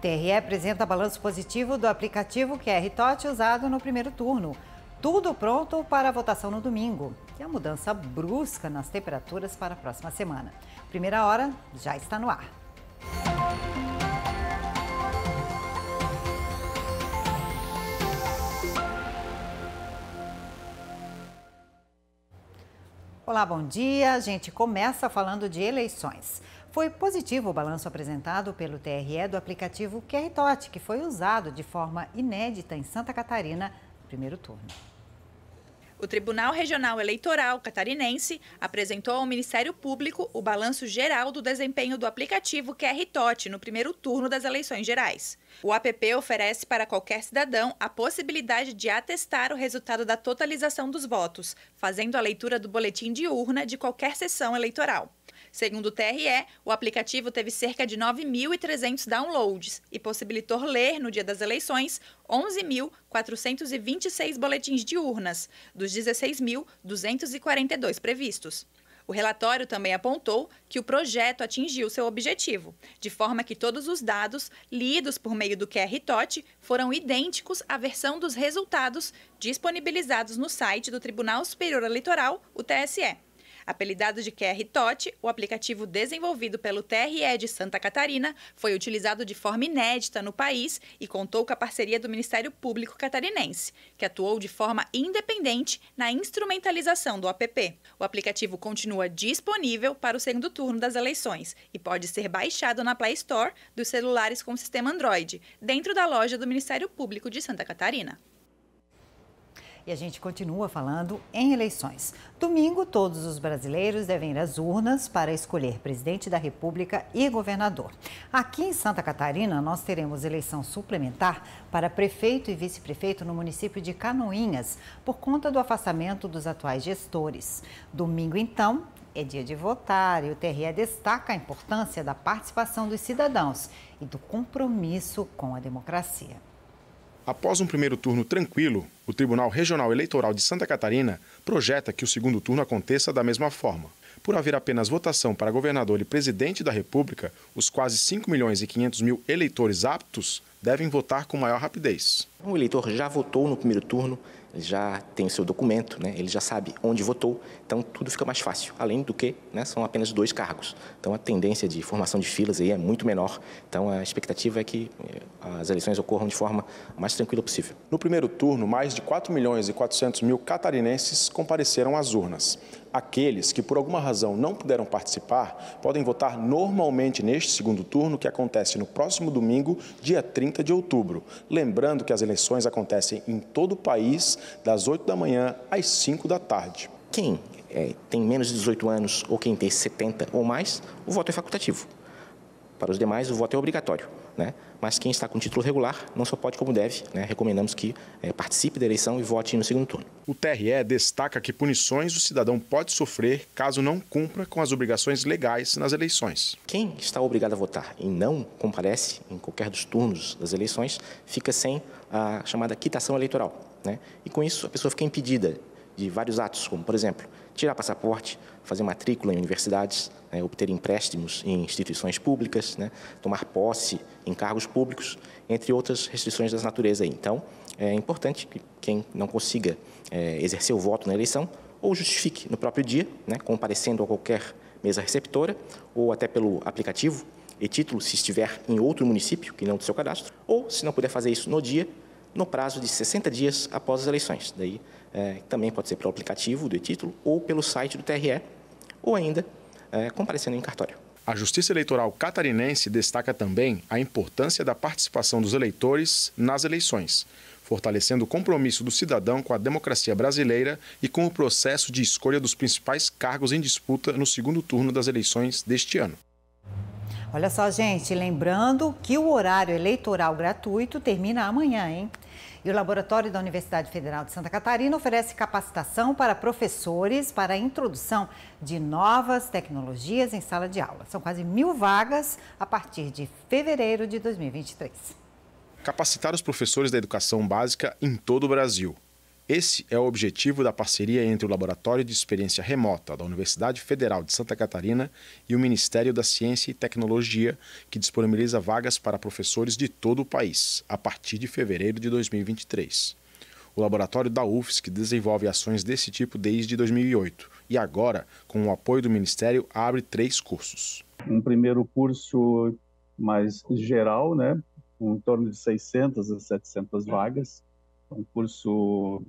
TRE apresenta balanço positivo do aplicativo QR Tot usado no primeiro turno. Tudo pronto para a votação no domingo. E a mudança brusca nas temperaturas para a próxima semana. Primeira hora já está no ar. Olá, bom dia. A gente começa falando de eleições. Foi positivo o balanço apresentado pelo TRE do aplicativo QRTOT, que foi usado de forma inédita em Santa Catarina no primeiro turno. O Tribunal Regional Eleitoral Catarinense apresentou ao Ministério Público o balanço geral do desempenho do aplicativo QR Tote no primeiro turno das eleições gerais. O app oferece para qualquer cidadão a possibilidade de atestar o resultado da totalização dos votos, fazendo a leitura do boletim de urna de qualquer sessão eleitoral. Segundo o TRE, o aplicativo teve cerca de 9.300 downloads e possibilitou ler, no dia das eleições, 11.426 boletins de urnas, dos 16.242 previstos. O relatório também apontou que o projeto atingiu seu objetivo, de forma que todos os dados lidos por meio do QR QR-TOT foram idênticos à versão dos resultados disponibilizados no site do Tribunal Superior Eleitoral, o TSE. Apelidado de QR Tote, o aplicativo desenvolvido pelo TRE de Santa Catarina foi utilizado de forma inédita no país e contou com a parceria do Ministério Público Catarinense, que atuou de forma independente na instrumentalização do app. O aplicativo continua disponível para o segundo turno das eleições e pode ser baixado na Play Store dos celulares com sistema Android, dentro da loja do Ministério Público de Santa Catarina. E a gente continua falando em eleições. Domingo, todos os brasileiros devem ir às urnas para escolher presidente da República e governador. Aqui em Santa Catarina, nós teremos eleição suplementar para prefeito e vice-prefeito no município de Canoinhas, por conta do afastamento dos atuais gestores. Domingo, então, é dia de votar e o TRE destaca a importância da participação dos cidadãos e do compromisso com a democracia. Após um primeiro turno tranquilo, o Tribunal Regional Eleitoral de Santa Catarina projeta que o segundo turno aconteça da mesma forma. Por haver apenas votação para governador e presidente da República, os quase 5 milhões e 500 mil eleitores aptos devem votar com maior rapidez. O eleitor já votou no primeiro turno, ele já tem o seu documento, né? ele já sabe onde votou, então tudo fica mais fácil. Além do que, né, são apenas dois cargos. Então a tendência de formação de filas aí é muito menor. Então a expectativa é que eh, as eleições ocorram de forma mais tranquila possível. No primeiro turno, mais de 4 milhões e 400 mil catarinenses compareceram às urnas. Aqueles que, por alguma razão, não puderam participar podem votar normalmente neste segundo turno, que acontece no próximo domingo, dia 30 de outubro. Lembrando que as eleições acontecem em todo o país, das 8 da manhã às 5 da tarde. Quem é, tem menos de 18 anos ou quem tem 70 ou mais, o voto é facultativo. Para os demais, o voto é obrigatório, né? mas quem está com título regular não só pode como deve. Né? Recomendamos que é, participe da eleição e vote no segundo turno. O TRE destaca que punições o cidadão pode sofrer caso não cumpra com as obrigações legais nas eleições. Quem está obrigado a votar e não comparece em qualquer dos turnos das eleições fica sem a chamada quitação eleitoral. Né? E com isso a pessoa fica impedida de vários atos, como por exemplo tirar passaporte, fazer matrícula em universidades, né, obter empréstimos em instituições públicas, né, tomar posse em cargos públicos, entre outras restrições dessa natureza. Então, é importante que quem não consiga é, exercer o voto na eleição ou justifique no próprio dia, né, comparecendo a qualquer mesa receptora ou até pelo aplicativo e título, se estiver em outro município que não do seu cadastro, ou, se não puder fazer isso no dia, no prazo de 60 dias após as eleições. Daí é, também pode ser pelo aplicativo do e-título ou pelo site do TRE, ou ainda é, comparecendo em cartório. A Justiça Eleitoral Catarinense destaca também a importância da participação dos eleitores nas eleições, fortalecendo o compromisso do cidadão com a democracia brasileira e com o processo de escolha dos principais cargos em disputa no segundo turno das eleições deste ano. Olha só, gente, lembrando que o horário eleitoral gratuito termina amanhã, hein? E o laboratório da Universidade Federal de Santa Catarina oferece capacitação para professores para a introdução de novas tecnologias em sala de aula. São quase mil vagas a partir de fevereiro de 2023. Capacitar os professores da educação básica em todo o Brasil. Esse é o objetivo da parceria entre o Laboratório de Experiência Remota da Universidade Federal de Santa Catarina e o Ministério da Ciência e Tecnologia, que disponibiliza vagas para professores de todo o país, a partir de fevereiro de 2023. O laboratório da UFSC desenvolve ações desse tipo desde 2008 e agora, com o apoio do Ministério, abre três cursos. Um primeiro curso mais geral, né, com em torno de 600 a 700 vagas, é um curso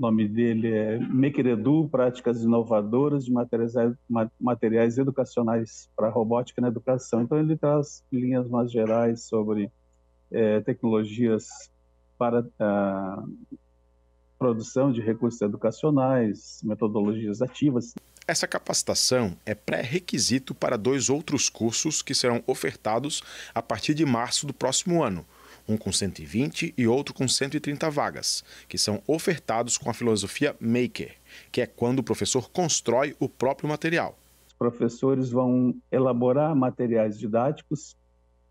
o nome dele é Mequeredu, Práticas Inovadoras de Materiais, materiais Educacionais para Robótica na Educação. Então, ele traz linhas mais gerais sobre é, tecnologias para a ah, produção de recursos educacionais, metodologias ativas. Essa capacitação é pré-requisito para dois outros cursos que serão ofertados a partir de março do próximo ano – um com 120 e outro com 130 vagas, que são ofertados com a filosofia maker, que é quando o professor constrói o próprio material. Os professores vão elaborar materiais didáticos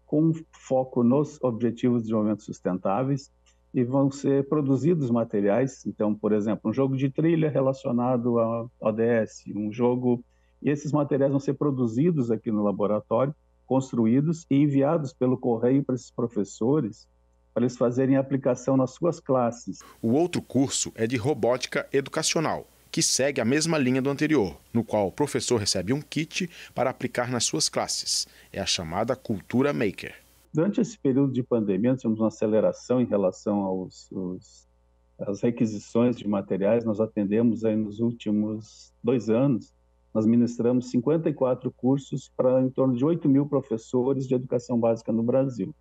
com foco nos objetivos de desenvolvimento sustentáveis e vão ser produzidos materiais, então, por exemplo, um jogo de trilha relacionado a ODS, um jogo, e esses materiais vão ser produzidos aqui no laboratório construídos e enviados pelo correio para esses professores para eles fazerem aplicação nas suas classes. O outro curso é de robótica educacional, que segue a mesma linha do anterior, no qual o professor recebe um kit para aplicar nas suas classes. É a chamada cultura maker. Durante esse período de pandemia, nós tivemos uma aceleração em relação aos, aos as requisições de materiais. Nós atendemos aí nos últimos dois anos nós ministramos 54 cursos para em torno de 8 mil professores de educação básica no Brasil.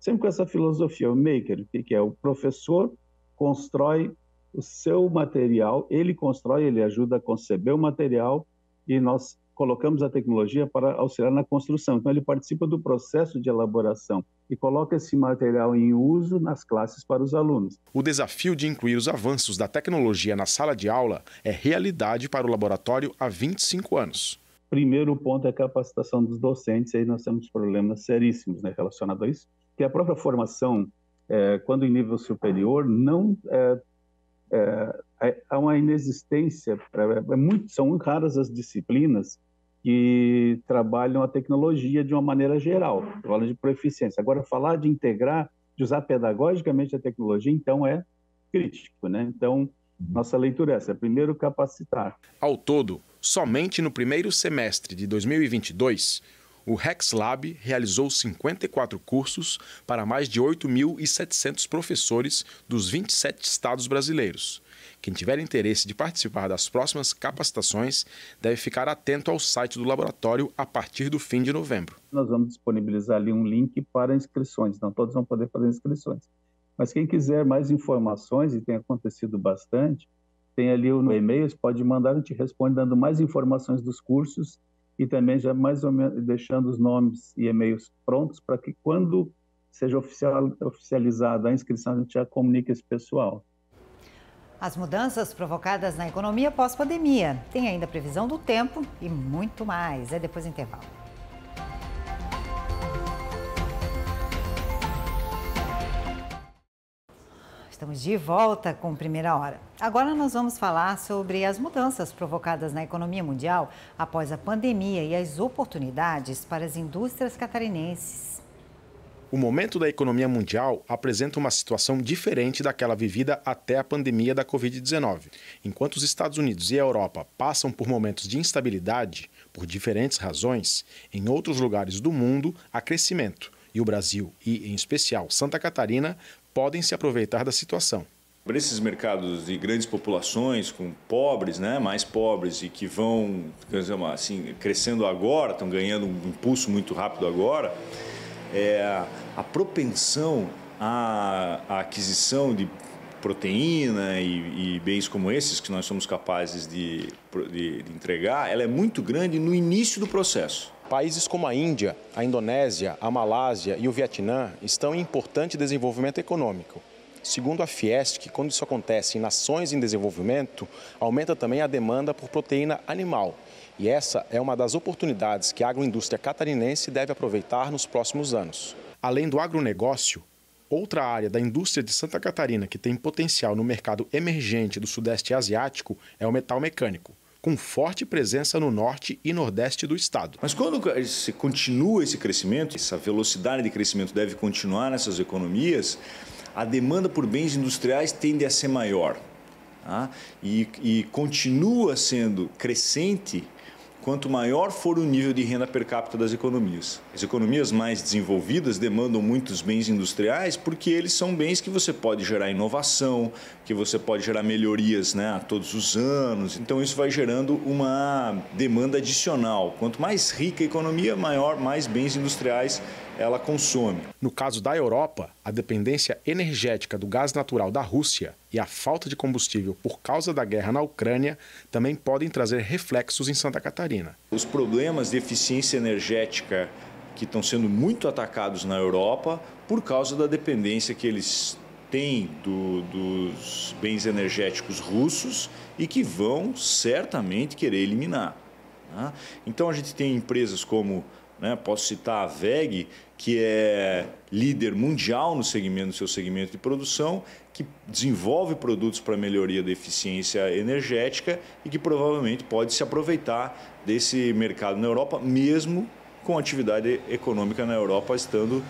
Sempre com essa filosofia, o maker, que é o professor constrói o seu material, ele constrói, ele ajuda a conceber o material e nós colocamos a tecnologia para auxiliar na construção. Então, ele participa do processo de elaboração e coloca esse material em uso nas classes para os alunos. O desafio de incluir os avanços da tecnologia na sala de aula é realidade para o laboratório há 25 anos. Primeiro ponto é a capacitação dos docentes, aí nós temos problemas seríssimos né, relacionados a isso, que a própria formação, é, quando em nível superior, não é, é, é há uma inexistência, é, é muito, são raras as disciplinas que trabalham a tecnologia de uma maneira geral, falando de proficiência. Agora, falar de integrar, de usar pedagogicamente a tecnologia, então é crítico, né? Então, nossa leitura é essa, é primeiro capacitar. Ao todo, somente no primeiro semestre de 2022, o RexLab realizou 54 cursos para mais de 8.700 professores dos 27 estados brasileiros, quem tiver interesse de participar das próximas capacitações deve ficar atento ao site do laboratório a partir do fim de novembro. Nós vamos disponibilizar ali um link para inscrições, então todos vão poder fazer inscrições. Mas quem quiser mais informações, e tem acontecido bastante, tem ali o e-mail, pode mandar, a gente responde dando mais informações dos cursos e também já mais ou menos deixando os nomes e e-mails prontos para que quando seja oficial, oficializada a inscrição, a gente já comunique esse pessoal as mudanças provocadas na economia pós-pandemia. Tem ainda previsão do tempo e muito mais. É depois do intervalo. Estamos de volta com Primeira Hora. Agora nós vamos falar sobre as mudanças provocadas na economia mundial após a pandemia e as oportunidades para as indústrias catarinenses. O momento da economia mundial apresenta uma situação diferente daquela vivida até a pandemia da Covid-19. Enquanto os Estados Unidos e a Europa passam por momentos de instabilidade, por diferentes razões, em outros lugares do mundo há crescimento, e o Brasil, e em especial Santa Catarina, podem se aproveitar da situação. Para esses mercados de grandes populações, com pobres, né, mais pobres, e que vão assim, crescendo agora, estão ganhando um impulso muito rápido agora, é, a propensão à, à aquisição de proteína e, e, bens como esses que nós somos capazes de, de, de, entregar, ela é muito grande no início do processo. Países como a Índia, a Indonésia, a Malásia e o Vietnã estão em importante desenvolvimento econômico. Segundo a Fiesc, quando isso acontece em nações em desenvolvimento, aumenta também a demanda por proteína animal. E essa é uma das oportunidades que a agroindústria catarinense deve aproveitar nos próximos anos. Além do agronegócio, outra área da indústria de Santa Catarina que tem potencial no mercado emergente do Sudeste Asiático é o metal mecânico com forte presença no norte e nordeste do estado. Mas quando se continua esse crescimento, essa velocidade de crescimento deve continuar nessas economias, a demanda por bens industriais tende a ser maior. ah, E, e continua sendo crescente quanto maior for o nível de renda per capita das economias. As economias mais desenvolvidas demandam muitos bens industriais porque eles são bens que você pode gerar inovação, que você pode gerar melhorias né, a todos os anos. Então isso vai gerando uma demanda adicional. Quanto mais rica a economia, maior mais bens industriais ela consome. No caso da Europa, a dependência energética do gás natural da Rússia e a falta de combustível por causa da guerra na Ucrânia também podem trazer reflexos em Santa Catarina. Os problemas de eficiência energética que estão sendo muito atacados na Europa por causa da dependência que eles têm do, dos bens energéticos russos e que vão certamente querer eliminar. Né? Então a gente tem empresas como né? Posso citar a VEG, que é líder mundial no segmento, no seu segmento de produção, que desenvolve produtos para melhoria da eficiência energética e que provavelmente pode se aproveitar desse mercado na Europa, mesmo com a atividade econômica na Europa estando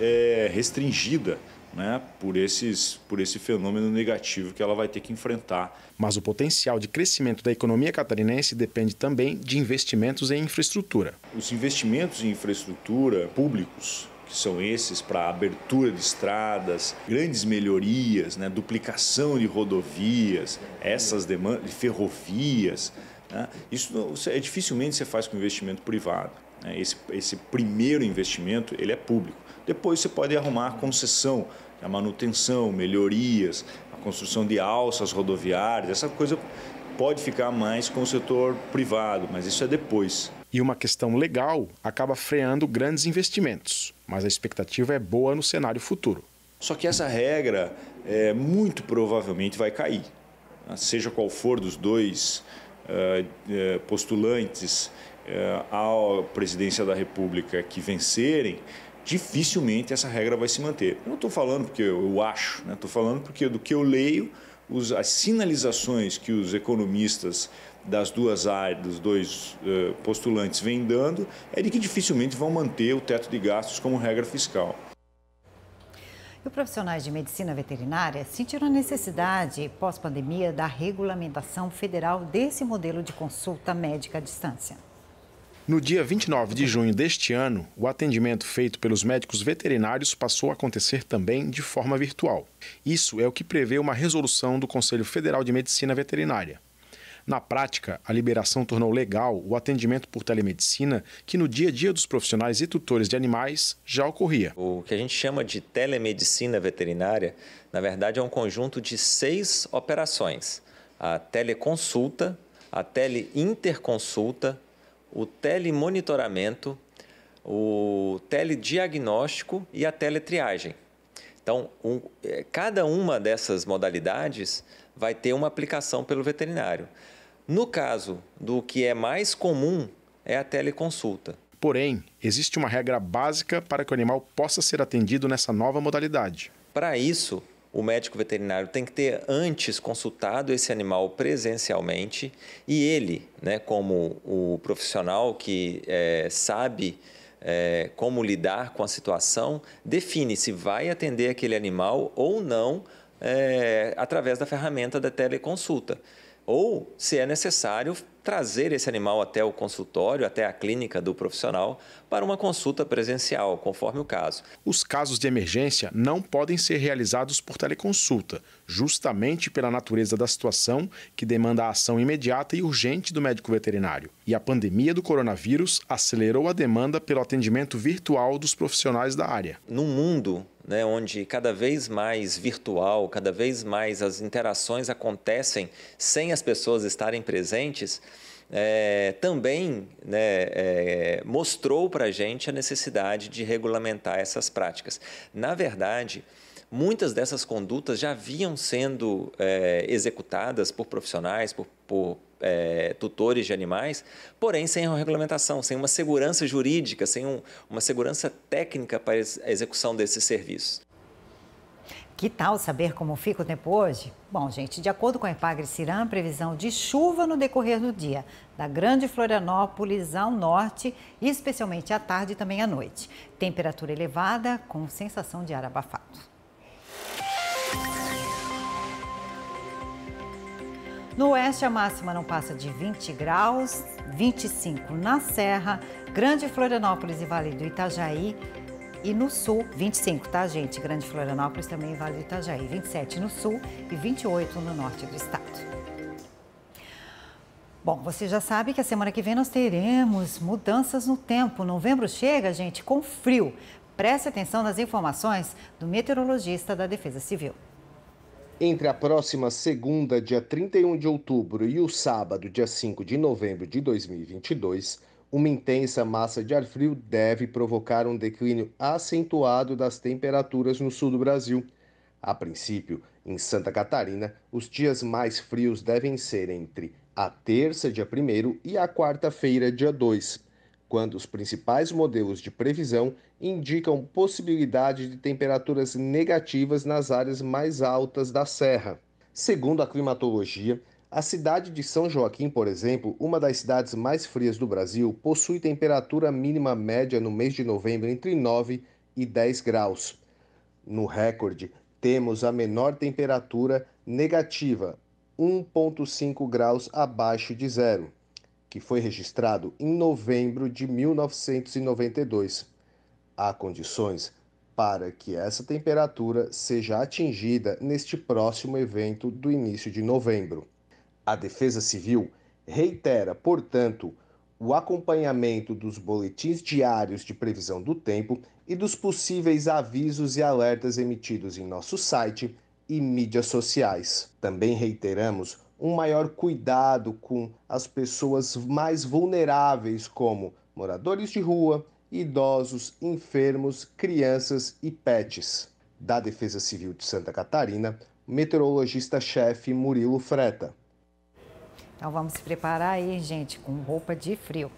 é, restringida né, por, esses, por esse fenômeno negativo que ela vai ter que enfrentar. Mas o potencial de crescimento da economia catarinense depende também de investimentos em infraestrutura. Os investimentos em infraestrutura públicos que são esses para abertura de estradas, grandes melhorias, né, duplicação de rodovias, essas demandas de ferrovias. Né, isso é dificilmente você faz com investimento privado. Né, esse, esse primeiro investimento ele é público. Depois você pode arrumar concessão a manutenção, melhorias, a construção de alças rodoviárias, essa coisa pode ficar mais com o setor privado, mas isso é depois. E uma questão legal acaba freando grandes investimentos, mas a expectativa é boa no cenário futuro. Só que essa regra é, muito provavelmente vai cair, né? seja qual for dos dois é, é, postulantes à é, presidência da República que vencerem, dificilmente essa regra vai se manter. Eu não estou falando porque eu, acho, estou né? falando porque do que eu leio, os, as sinalizações que os economistas das duas áreas, dos dois uh, postulantes vêm dando, é de que dificilmente vão manter o teto de gastos como regra fiscal. E os profissionais de medicina veterinária sentiram a necessidade, pós-pandemia, da regulamentação federal desse modelo de consulta médica à distância. No dia 29 de junho deste ano, o atendimento feito pelos médicos veterinários passou a acontecer também de forma virtual. Isso é o que prevê uma resolução do Conselho Federal de Medicina Veterinária. Na prática, a liberação tornou legal o atendimento por telemedicina, que no dia a dia dos profissionais e tutores de animais já ocorria. O que a gente chama de telemedicina veterinária, na verdade, é um conjunto de seis operações: a teleconsulta, a teleinterconsulta, o telemonitoramento, o telediagnóstico e a teletriagem. Então, um, é, cada uma dessas modalidades vai ter uma aplicação pelo veterinário. No caso do que é mais comum, é a teleconsulta. Porém, existe uma regra básica para que o animal possa ser atendido nessa nova modalidade. Para isso, o médico veterinário tem que ter antes consultado esse animal presencialmente e ele, né, como o profissional que é, sabe é, como lidar com a situação, define se vai atender aquele animal ou não é, através da ferramenta da teleconsulta ou se é necessário trazer esse animal até o consultório, até a clínica do profissional, para uma consulta presencial, conforme o caso. Os casos de emergência não podem ser realizados por teleconsulta, justamente pela natureza da situação que demanda a ação imediata e urgente do médico veterinário. E a pandemia do coronavírus acelerou a demanda pelo atendimento virtual dos profissionais da área. No mundo, né, onde cada vez mais virtual, cada vez mais as interações acontecem sem as pessoas estarem presentes, é, também né, é, mostrou para a gente a necessidade de regulamentar essas práticas. Na verdade, muitas dessas condutas já vinham sendo é, executadas por profissionais, por, por é, tutores de animais, porém sem uma regulamentação, sem uma segurança jurídica, sem um, uma segurança técnica para a execução desses serviços. Que tal saber como fica o tempo hoje? Bom, gente, de acordo com a Epagre Cirã, previsão de chuva no decorrer do dia, da Grande Florianópolis ao norte, especialmente à tarde e também à noite. Temperatura elevada com sensação de ar abafado. No oeste, a máxima não passa de 20 graus, 25 na Serra, Grande Florianópolis e Vale do Itajaí. E no sul, 25, tá, gente? Grande Florianópolis também Vale do Itajaí. 27 no sul e 28 no norte do estado. Bom, você já sabe que a semana que vem nós teremos mudanças no tempo. Novembro chega, gente, com frio. Preste atenção nas informações do meteorologista da Defesa Civil. Entre a próxima segunda, dia 31 de outubro, e o sábado, dia 5 de novembro de 2022, uma intensa massa de ar frio deve provocar um declínio acentuado das temperaturas no sul do Brasil. A princípio, em Santa Catarina, os dias mais frios devem ser entre a terça, dia 1 e a quarta-feira, dia 2 quando os principais modelos de previsão indicam possibilidade de temperaturas negativas nas áreas mais altas da serra. Segundo a climatologia, a cidade de São Joaquim, por exemplo, uma das cidades mais frias do Brasil, possui temperatura mínima média no mês de novembro entre 9 e 10 graus. No recorde, temos a menor temperatura negativa, 1,5 graus abaixo de zero que foi registrado em novembro de 1992. Há condições para que essa temperatura seja atingida neste próximo evento do início de novembro. A Defesa Civil reitera, portanto, o acompanhamento dos boletins diários de previsão do tempo e dos possíveis avisos e alertas emitidos em nosso site e mídias sociais. Também reiteramos um maior cuidado com as pessoas mais vulneráveis, como moradores de rua, idosos, enfermos, crianças e pets. Da Defesa Civil de Santa Catarina, meteorologista-chefe Murilo Freta. Então vamos se preparar aí, gente, com roupa de frio.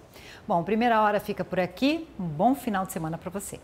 Bom, primeira hora fica por aqui. Um bom final de semana para você.